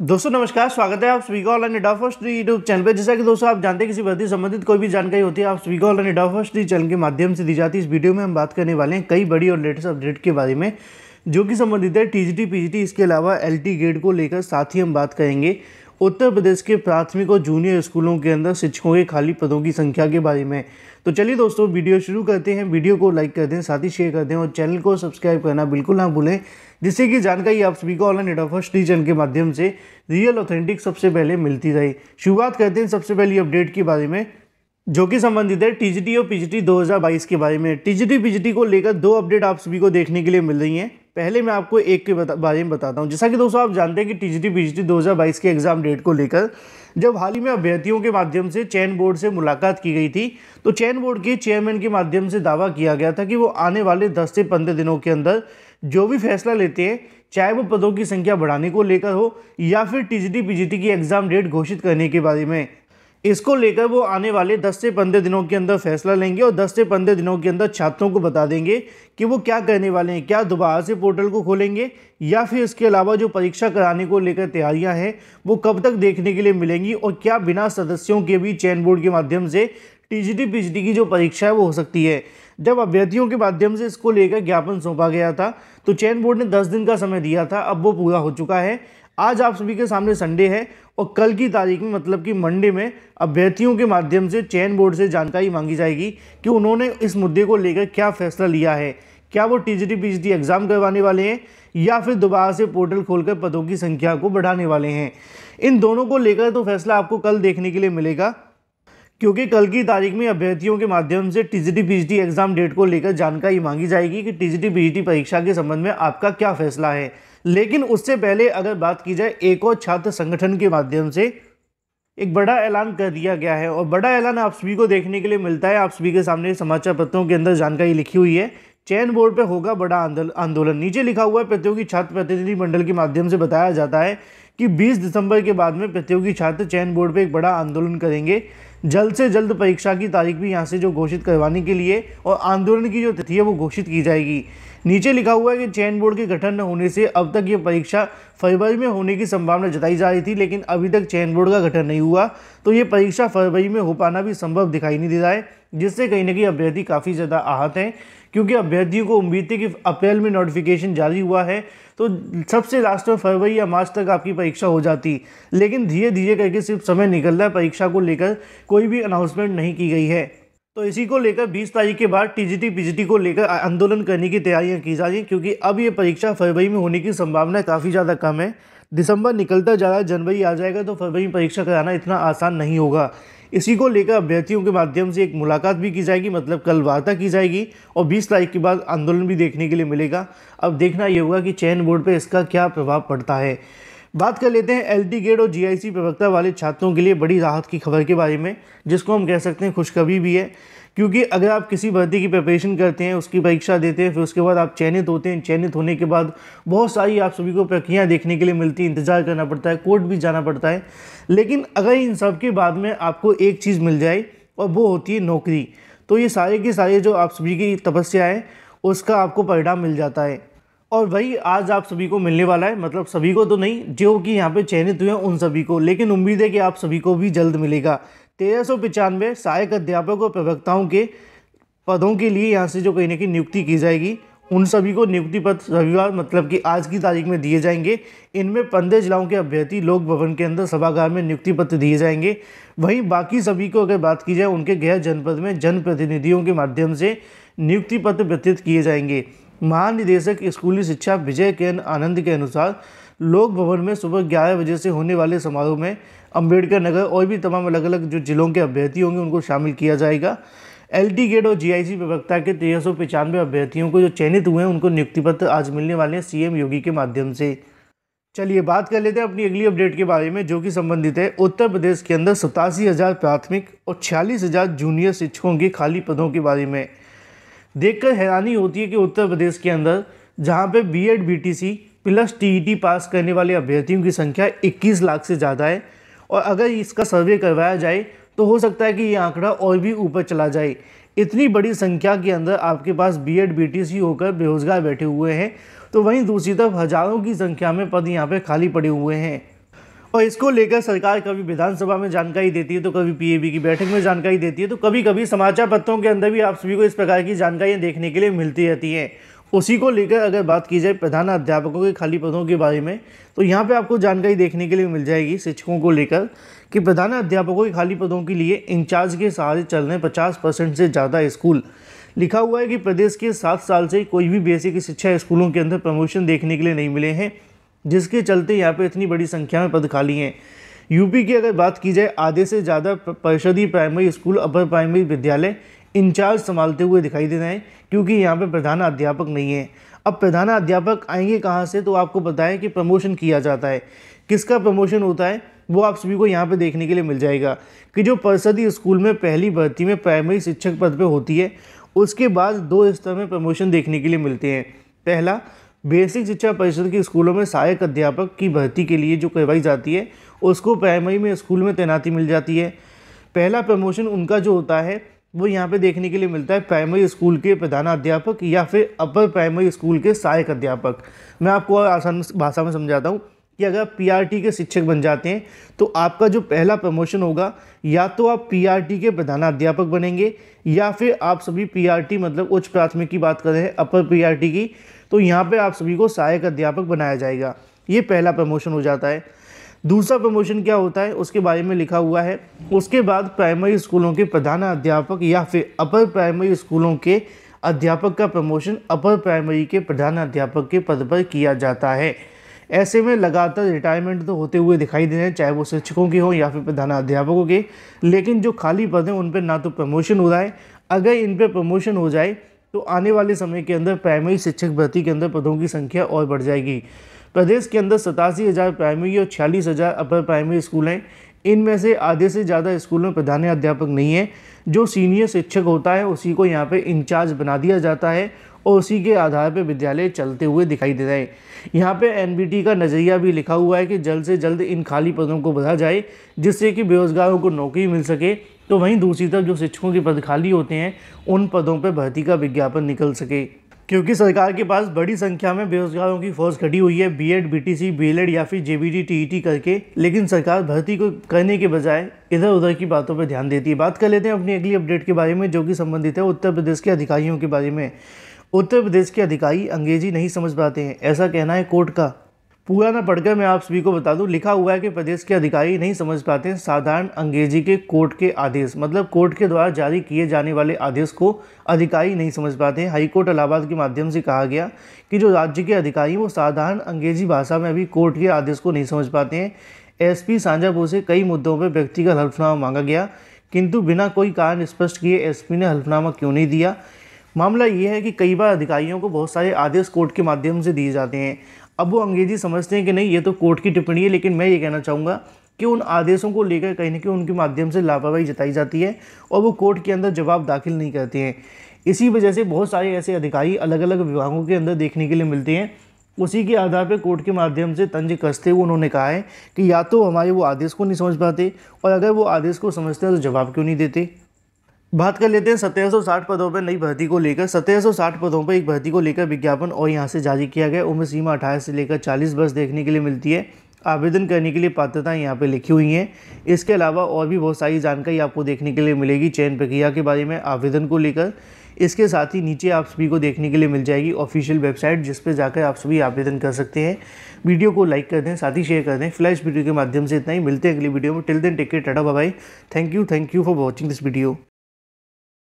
दोस्तों नमस्कार स्वागत है आप स्वीगा ऑनलाइन डाफ फर्स्ट यूट्यूब चैनल पर जैसा कि दोस्तों आप जानते हैं किसी भर्ती संबंधित कोई भी जानकारी होती है आप स्वीगा ऑनलाइन डाफ फर्स्ट चैनल के माध्यम से दी जाती है इस वीडियो में हम बात करने वाले हैं कई बड़ी और लेटेस्ट अपडेट के बारे में जो कि संबंधित है टी जी इसके अलावा एल गेट को लेकर साथ ही हम बात करेंगे उत्तर प्रदेश के प्राथमिक और जूनियर स्कूलों के अंदर शिक्षकों के खाली पदों की संख्या के बारे में तो चलिए दोस्तों वीडियो शुरू करते हैं वीडियो को लाइक कर दें साथ ही शेयर कर दें और चैनल को सब्सक्राइब करना बिल्कुल ना भूलें जिससे कि जानकारी आप सभी को ऑनलाइन डेटा फर्स्ट डिजन के माध्यम से रियल ऑथेंटिक सबसे पहले मिलती रही शुरुआत करते हैं सबसे पहली अपडेट के बारे में जो कि संबंधित है टीजीटी और पीजीटी 2022 के बारे में टीजीटी पीजीटी को लेकर दो अपडेट आप सभी को देखने के लिए मिल रही हैं पहले मैं आपको एक के बारे में बताता हूँ जैसा कि दोस्तों आप जानते हैं कि टी जी टी पी के एग्ज़ाम डेट को लेकर जब हाल ही में अभ्यर्थियों के माध्यम से चयन बोर्ड से मुलाकात की गई थी तो चयन बोर्ड के चेयरमैन के माध्यम से दावा किया गया था कि वो आने वाले दस से पंद्रह दिनों के अंदर जो भी फैसला लेते हैं चाहे वो पदों की संख्या बढ़ाने को लेकर हो या फिर टी जी की एग्ज़ाम डेट घोषित करने के बारे में इसको लेकर वो आने वाले 10 से 15 दिनों के अंदर फैसला लेंगे और 10 से 15 दिनों के अंदर छात्रों को बता देंगे कि वो क्या करने वाले हैं क्या दोबारा से पोर्टल को खोलेंगे या फिर इसके अलावा जो परीक्षा कराने को लेकर तैयारियां हैं वो कब तक देखने के लिए मिलेंगी और क्या बिना सदस्यों के भी चैन बोर्ड के माध्यम से टी जी की जो परीक्षा है वो हो सकती है जब अभ्यर्थियों के माध्यम से इसको लेकर ज्ञापन सौंपा गया था तो चयन बोर्ड ने 10 दिन का समय दिया था अब वो पूरा हो चुका है आज आप सभी के सामने संडे है और कल की तारीख में मतलब कि मंडे में अभ्यर्थियों के माध्यम से चयन बोर्ड से जानकारी मांगी जाएगी कि उन्होंने इस मुद्दे को लेकर क्या फैसला लिया है क्या वो टीजीटी पीजीटी एग्ज़ाम करवाने वाले हैं या फिर दोबारा से पोर्टल खोलकर पदों की संख्या को बढ़ाने वाले हैं इन दोनों को लेकर तो फैसला आपको कल देखने के लिए मिलेगा क्योंकि कल की तारीख में अभ्यर्थियों के माध्यम से टीजीटी पीजीटी एग्ज़ाम डेट को लेकर जानकारी मांगी जाएगी कि टीजीटी पीजीटी परीक्षा के संबंध में आपका क्या फैसला है लेकिन उससे पहले अगर बात की जाए एक और छात्र संगठन के माध्यम से एक बड़ा ऐलान कर दिया गया है और बड़ा ऐलान आप सभी को देखने के लिए मिलता है आप सभी के सामने समाचार पत्रों के अंदर जानकारी लिखी हुई है चयन बोर्ड पर होगा बड़ा आंदोलन नीचे लिखा हुआ है प्रतियोगी छात्र प्रतिनिधि मंडल के माध्यम से बताया जाता है कि 20 दिसंबर के बाद में प्रतियोगी छात्र चयन बोर्ड पे एक बड़ा आंदोलन करेंगे जल्द से जल्द परीक्षा की तारीख भी यहाँ से जो घोषित करवाने के लिए और आंदोलन की जो तिथि है वो घोषित की जाएगी नीचे लिखा हुआ है कि चयन बोर्ड के गठन न होने से अब तक ये परीक्षा फरवरी में होने की संभावना जताई जा रही थी लेकिन अभी तक चयन बोर्ड का गठन नहीं हुआ तो ये परीक्षा फरवरी में हो पाना भी संभव दिखाई नहीं दे रहा है जिससे कहीं ना कहीं अभ्यर्थी काफ़ी ज़्यादा आहत हैं क्योंकि अभ्यर्थियों को उम्मीद थी कि अप्रैल में नोटिफिकेशन जारी हुआ है तो सबसे लास्ट में फरवरी या मार्च तक आपकी परीक्षा हो जाती लेकिन धीरे धीरे करके सिर्फ समय निकल रहा है परीक्षा को लेकर कोई भी अनाउंसमेंट नहीं की गई है तो इसी को लेकर 20 तारीख के बाद टीजीटी पीजीटी को लेकर आंदोलन करने की तैयारियां की जा रही हैं क्योंकि अब ये परीक्षा फरवरी में होने की संभावना काफ़ी ज़्यादा कम है दिसंबर निकलता जा रहा है जनवरी आ जाएगा तो फरवरी में परीक्षा कराना इतना आसान नहीं होगा इसी को लेकर अभ्यर्थियों के माध्यम से एक मुलाकात भी की जाएगी मतलब कल वार्ता की जाएगी और 20 तारीख के बाद आंदोलन भी देखने के लिए मिलेगा अब देखना ये होगा कि चयन बोर्ड पर इसका क्या प्रभाव पड़ता है बात कर लेते हैं एल गेट और जीआईसी प्रवक्ता वाले छात्रों के लिए बड़ी राहत की खबर के बारे में जिसको हम कह सकते हैं खुशखबरी भी है क्योंकि अगर आप किसी भर्ती की प्रिपरेशन करते हैं उसकी परीक्षा देते हैं फिर उसके बाद आप चयनित होते हैं चयनित होने के बाद बहुत सारी आप सभी को प्रक्रिया देखने के लिए मिलती है इंतज़ार करना पड़ता है कोर्ट भी जाना पड़ता है लेकिन अगर इन सब के बाद में आपको एक चीज़ मिल जाए और वो होती है नौकरी तो ये सारे के सारे जो आप सभी की तपस्या है उसका आपको परिणाम मिल जाता है और वही आज आप सभी को मिलने वाला है मतलब सभी को तो नहीं जो कि यहाँ पे चयनित हुए हैं उन सभी को लेकिन उम्मीद है कि आप सभी को भी जल्द मिलेगा तेरह सौ पचानवे सहायक अध्यापक और प्रवक्ताओं के पदों के लिए यहाँ से जो कहीं ना कहीं नियुक्ति की जाएगी उन सभी को नियुक्ति पत्र रविवार मतलब कि आज की तारीख में दिए जाएंगे इनमें पंद्रह जिलाओं के अभ्यर्थी लोक भवन के अंदर सभागार में नियुक्ति पत्र दिए जाएंगे वहीं बाकी सभी को अगर बात की जाए उनके गैर जनपद में जनप्रतिनिधियों के माध्यम से नियुक्ति पत्र वितरित किए जाएंगे महानिदेशक स्कूली शिक्षा विजय के आनंद के अनुसार लोक भवन में सुबह ग्यारह बजे से होने वाले समारोह में अम्बेडकर नगर और भी तमाम अलग अलग जो जिलों के अभ्यर्थी होंगे उनको शामिल किया जाएगा एल टी गेट और जीआईसी प्रवक्ता के तेरह सौ पचानवे अभ्यर्थियों को जो चयनित हुए हैं उनको नियुक्ति पत्र आज मिलने वाले हैं सीएम योगी के माध्यम से चलिए बात कर लेते हैं अपनी अगली अपडेट के बारे में जो कि संबंधित है उत्तर प्रदेश के अंदर सतासी हज़ार प्राथमिक और छियालीस हज़ार जूनियर शिक्षकों के खाली पदों के बारे में देखकर हैरानी होती है कि उत्तर प्रदेश के अंदर जहाँ पे B Ed plus T pass करने वाले अभ्यर्थियों की संख्या 21 लाख से ज़्यादा है और अगर इसका सर्वे करवाया जाए तो हो सकता है कि ये आंकड़ा और भी ऊपर चला जाए इतनी बड़ी संख्या के अंदर आपके पास बी एड होकर बेरोजगार बैठे हुए हैं तो वहीं दूसरी तरफ हज़ारों की संख्या में पद यहाँ पर खाली पड़े हुए हैं और इसको लेकर सरकार कभी विधानसभा में जानकारी देती है तो कभी पीएबी की बैठक में जानकारी देती है तो कभी कभी समाचार पत्रों के अंदर भी आप सभी को इस प्रकार की जानकारियाँ देखने के लिए मिलती रहती हैं उसी को लेकर अगर बात की जाए प्रधान अध्यापकों के खाली पदों के बारे में तो यहाँ पे आपको जानकारी देखने के लिए मिल जाएगी शिक्षकों को लेकर कि प्रधान अध्यापकों के खाली पदों के लिए इंचार्ज के सहारे चल रहे पचास परसेंट से ज़्यादा स्कूल लिखा हुआ है कि प्रदेश के सात साल से कोई भी बेसिक शिक्षा स्कूलों के अंदर प्रमोशन देखने के लिए नहीं मिले हैं जिसके चलते यहाँ पर इतनी बड़ी संख्या में पद खाली हैं यूपी की अगर बात की जाए आधे से ज़्यादा परिषदी प्राइमरी स्कूल अपर प्राइमरी विद्यालय इंचार्ज संभालते हुए दिखाई दे रहे हैं क्योंकि यहाँ पे प्रधान अध्यापक नहीं है अब प्रधान अध्यापक आएंगे कहाँ से तो आपको बताएं कि प्रमोशन किया जाता है किसका प्रमोशन होता है वो आप सभी को यहाँ पे देखने के लिए मिल जाएगा कि जो परिषदी स्कूल में पहली भर्ती में प्राइमरी शिक्षक पद पर होती है उसके बाद दो स्तर में प्रमोशन देखने के लिए मिलते हैं पहला बेसिक शिक्षा परिषद के स्कूलों में सहायक अध्यापक की भर्ती के लिए जो करवाई जाती है उसको प्राइमरी में स्कूल में तैनाती मिल जाती है पहला प्रमोशन उनका जो होता है वो यहाँ पे देखने के लिए मिलता है प्राइमरी स्कूल के प्रधानाध्यापक या फिर अपर प्राइमरी स्कूल के सहायक अध्यापक मैं आपको और आसान भाषा में समझाता हूँ कि अगर आप पीआरटी के शिक्षक बन जाते हैं तो आपका जो पहला प्रमोशन होगा या तो आप पीआरटी के प्रधानाध्यापक बनेंगे या फिर आप सभी पीआरटी मतलब उच्च प्राथमिक की बात कर रहे हैं अपर पी की तो यहाँ पर आप सभी को सहायक अध्यापक बनाया जाएगा ये पहला प्रमोशन हो जाता है दूसरा प्रमोशन क्या होता है उसके बारे में लिखा हुआ है उसके बाद प्राइमरी स्कूलों के प्रधान अध्यापक या फिर अपर प्राइमरी स्कूलों के अध्यापक का प्रमोशन अपर प्राइमरी के प्रधान अध्यापक के पद पर किया जाता है ऐसे में लगातार रिटायरमेंट तो होते हुए दिखाई दे रहे हैं चाहे वो शिक्षकों के हों या फिर प्रधान अध्यापकों के लेकिन जो खाली पद हैं उन पर ना तो प्रमोशन हो रहा है अगर इन पर प्रमोशन हो जाए तो आने वाले समय के अंदर प्राइमरी शिक्षक भर्ती के अंदर पदों की संख्या और बढ़ जाएगी प्रदेश के अंदर सतासी हज़ार प्राइमरी और छियालीस हज़ार अपर प्राइमरी स्कूल हैं इनमें से आधे से ज़्यादा स्कूल में अध्यापक नहीं है जो सीनियर शिक्षक होता है उसी को यहाँ पे इंचार्ज बना दिया जाता है और उसी के आधार पर विद्यालय चलते हुए दिखाई दे रहे हैं यहाँ पे एनबीटी का नज़रिया भी लिखा हुआ है कि जल्द से जल्द इन खाली पदों को बढ़ा जाए जिससे कि बेरोजगारों को नौकरी मिल सके तो वहीं दूसरी तरफ जो शिक्षकों के पद खाली होते हैं उन पदों पर भर्ती का विज्ञापन निकल सके क्योंकि सरकार के पास बड़ी संख्या में बेरोजगारों की फोर्स खड़ी हुई है बीएड, बीटीसी, बीएलएड या फिर जेबीटी, टीईटी e करके लेकिन सरकार भर्ती को करने के बजाय इधर उधर की बातों पर ध्यान देती है बात कर लेते हैं अपनी अगली अपडेट के बारे में जो कि संबंधित है उत्तर प्रदेश के अधिकारियों के बारे में उत्तर प्रदेश के अधिकारी अंग्रेजी नहीं समझ पाते हैं ऐसा कहना है कोर्ट का पूरा ना पढ़कर मैं आप सभी को बता दूं लिखा हुआ है कि प्रदेश के अधिकारी नहीं समझ पाते हैं साधारण अंग्रेजी के कोर्ट के आदेश मतलब कोर्ट के द्वारा जारी किए जाने वाले आदेश को अधिकारी नहीं समझ पाते हैं हाईकोर्ट इलाहाबाद के माध्यम से कहा गया कि जो राज्य के अधिकारी वो साधारण अंग्रेजी भाषा में अभी कोर्ट के आदेश को नहीं समझ पाते हैं एस पी से कई मुद्दों पर व्यक्तिगत हल्फनामा मांगा गया किंतु बिना कोई कारण स्पष्ट किए एस ने हल्फनामा क्यों नहीं दिया मामला ये है कि कई बार अधिकारियों को बहुत सारे आदेश कोर्ट के माध्यम से दिए जाते हैं अब वो अंग्रेजी समझते हैं कि नहीं ये तो कोर्ट की टिप्पणी है लेकिन मैं ये कहना चाहूँगा कि उन आदेशों को लेकर कहीं ना कहीं उनके माध्यम से लापरवाही जताई जाती है और वो कोर्ट के अंदर जवाब दाखिल नहीं करते हैं इसी वजह से बहुत सारे ऐसे अधिकारी अलग अलग विभागों के अंदर देखने के लिए मिलते हैं उसी के आधार पर कोर्ट के माध्यम से तंज कसते हुए उन्होंने कहा है कि या तो हमारे वो आदेश को नहीं समझ पाते और अगर वो आदेश को समझते हैं तो जवाब क्यों नहीं देते बात कर लेते हैं 1760 पदों पर नई भर्ती को लेकर 1760 पदों पर एक भर्ती को लेकर विज्ञापन और यहां से जारी किया गया उम्र सीमा अठारह से लेकर 40 वर्ष देखने के लिए मिलती है आवेदन करने के लिए पात्रता यहाँ पर लिखी हुई हैं इसके अलावा और भी बहुत सारी जानकारी आपको देखने के लिए मिलेगी चयन प्रक्रिया के बारे में आवेदन को लेकर इसके साथ ही नीचे आप सभी को देखने के लिए मिल जाएगी ऑफिशियल वेबसाइट जिस पर जाकर आप सभी आवेदन कर सकते हैं वीडियो को लाइक कर दें साथ ही शेयर कर दें फ्लैश वीडियो के माध्यम से इतना ही मिलते हैं अगली वीडियो में till then take care tata bye thank you thank you for watching this video